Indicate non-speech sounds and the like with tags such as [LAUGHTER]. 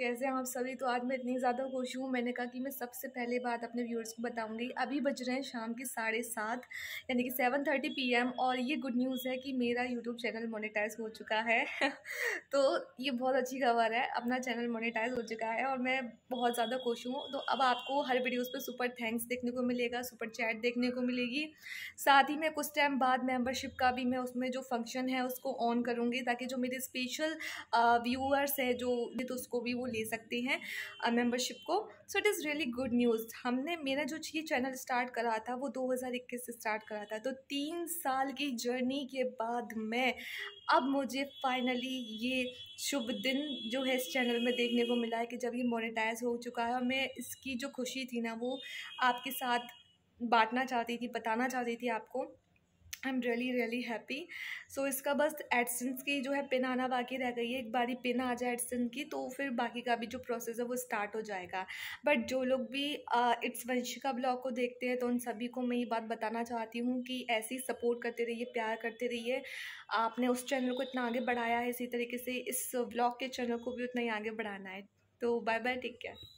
कैसे हैं आप सभी तो आज मैं इतनी ज़्यादा खुश हूँ मैंने कहा कि मैं सबसे पहले बात अपने व्यूअर्स को बताऊंगी अभी बज रहे हैं शाम के साढ़े सात यानी कि सेवन थर्टी पी और ये गुड न्यूज़ है कि मेरा यूट्यूब चैनल मोनेटाइज हो चुका है [LAUGHS] तो ये बहुत अच्छी खबर है अपना चैनल मोनेटाइज हो चुका है और मैं बहुत ज़्यादा खुश हूँ तो अब आपको हर वीडियोज़ पर सुपर थैंक्स देखने को मिलेगा सुपर चैट देखने को मिलेगी साथ ही मैं कुछ टाइम बाद मेम्बरशिप का भी मैं उसमें जो फंक्शन है उसको ऑन करूँगी ताकि जो मेरे स्पेशल व्यूअर्स हैं जो तो उसको भी वो ले सकते हैं मेम्बरशिप को so it is really good news हमने मेरा जो ये चैनल स्टार्ट करा था वो 2021 से स्टार्ट करा था तो तीन साल की जर्नी के बाद मैं अब मुझे फाइनली ये शुभ दिन जो है इस चैनल में देखने को मिला है कि जब ये मोनिटाइज हो चुका है और मैं इसकी जो खुशी थी ना वो आपके साथ बांटना चाहती थी बताना चाहती थी आपको I am really really happy so इसका बस एडसेंस की जो है पिन आना बाकी रह गई है एक बारी पिन आ जाए एडसन की तो फिर बाकी का भी जो प्रोसेस है वो स्टार्ट हो जाएगा बट जो लोग भी इट्स वंशिका ब्लॉग को देखते हैं तो उन सभी को मैं ये बात बताना चाहती हूँ कि ऐसे ही सपोर्ट करते रहिए प्यार करते रहिए आपने उस चैनल को इतना आगे बढ़ाया है इसी तरीके से इस ब्लॉग के चैनल को भी उतना ही आगे बढ़ाना है तो बाय बाय टेक केयर